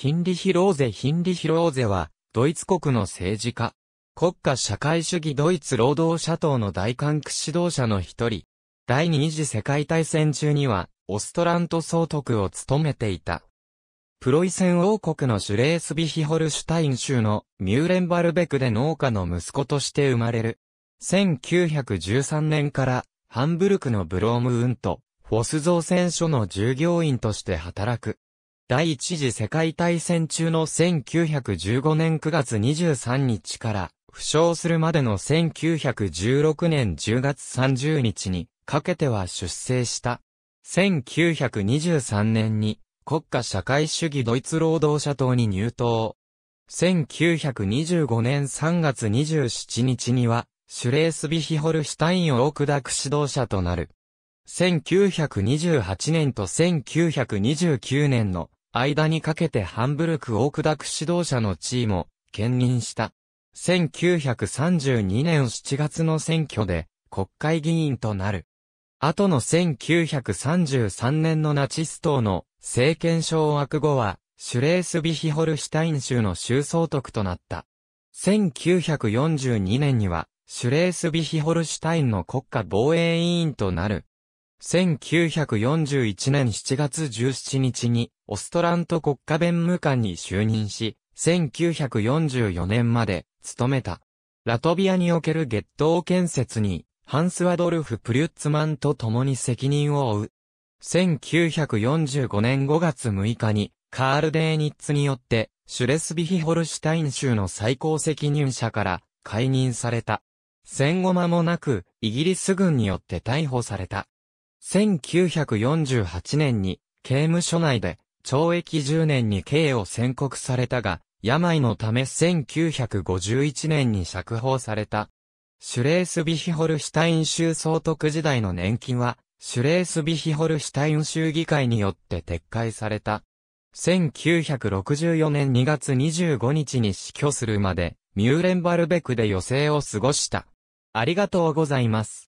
ヒンリヒローゼ・ヒンリヒローゼは、ドイツ国の政治家。国家社会主義ドイツ労働者党の大韓区指導者の一人。第二次世界大戦中には、オストラント総督を務めていた。プロイセン王国のシュレースビヒホルシュタイン州のミューレンバルベクで農家の息子として生まれる。1913年からハンブルクのブロームウント、フォス造船所の従業員として働く。第一次世界大戦中の1915年9月23日から、負傷するまでの1916年10月30日にかけては出生した。1923年に国家社会主義ドイツ労働者党に入党。1925年3月27日には、シュレースビヒホルシュタインを砕く指導者となる。1928年と1929年の間にかけてハンブルククダク指導者の地位も、兼任した。1932年7月の選挙で、国会議員となる。後の1933年のナチス党の政権掌握後は、シュレースビヒホルシュタイン州の州総督となった。1942年には、シュレースビヒホルシュタインの国家防衛委員となる1941年7月17日に、オストラント国家弁務官に就任し、1944年まで、務めた。ラトビアにおけるゲットー建設に、ハンス・ワドルフ・プリュッツマンと共に責任を負う。1945年5月6日に、カール・デーニッツによって、シュレスビヒホルシュタイン州の最高責任者から解任された。戦後間もなく、イギリス軍によって逮捕された。1948年に刑務所内で懲役10年に刑を宣告されたが、病のため1951年に釈放された。シュレースビヒホルシュタイン州総督時代の年金は、シュレースビヒホルシュタイン州議会によって撤回された。1964年2月25日に死去するまで、ミューレンバルベクで余生を過ごした。ありがとうございます。